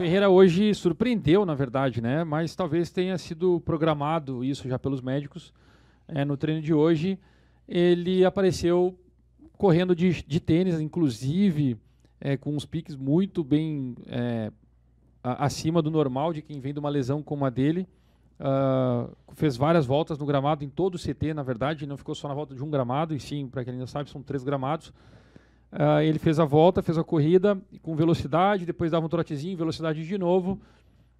Ferreira hoje surpreendeu, na verdade, né? Mas talvez tenha sido programado isso já pelos médicos. É, no treino de hoje, ele apareceu correndo de, de tênis, inclusive é, com uns piques muito bem é, a, acima do normal de quem vem de uma lesão como a dele. Uh, fez várias voltas no gramado, em todo o CT, na verdade, não ficou só na volta de um gramado, e sim, para quem ainda sabe, são três gramados. Uh, ele fez a volta, fez a corrida com velocidade, depois dava um trotezinho, velocidade de novo.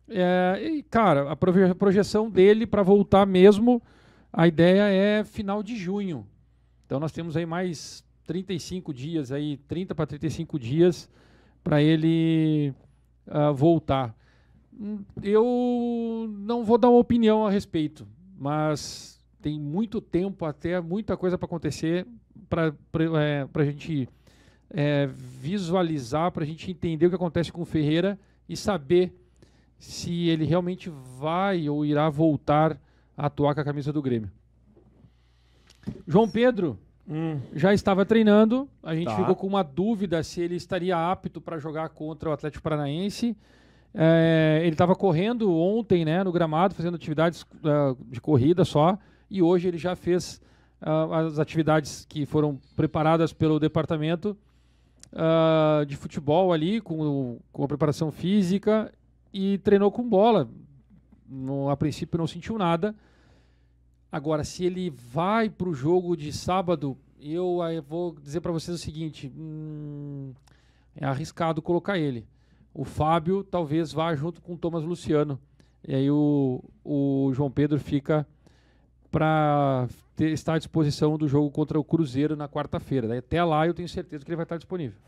É, e, cara, a projeção dele para voltar mesmo, a ideia é final de junho. Então nós temos aí mais 35 dias, aí 30 para 35 dias para ele uh, voltar. Hum, eu não vou dar uma opinião a respeito, mas tem muito tempo até muita coisa para acontecer para é, a gente é, visualizar, para a gente entender o que acontece com o Ferreira e saber se ele realmente vai ou irá voltar a atuar com a camisa do Grêmio. João Pedro hum. já estava treinando, a gente tá. ficou com uma dúvida se ele estaria apto para jogar contra o Atlético Paranaense. É, ele estava correndo ontem né, no gramado, fazendo atividades uh, de corrida só, e hoje ele já fez uh, as atividades que foram preparadas pelo departamento uh, de futebol ali, com, com a preparação física e treinou com bola. No, a princípio não sentiu nada. Agora, se ele vai para o jogo de sábado, eu, eu vou dizer para vocês o seguinte: hum, é arriscado colocar ele. O Fábio talvez vá junto com o Thomas Luciano. E aí o, o João Pedro fica para estar à disposição do jogo contra o Cruzeiro na quarta-feira. Até lá eu tenho certeza que ele vai estar disponível.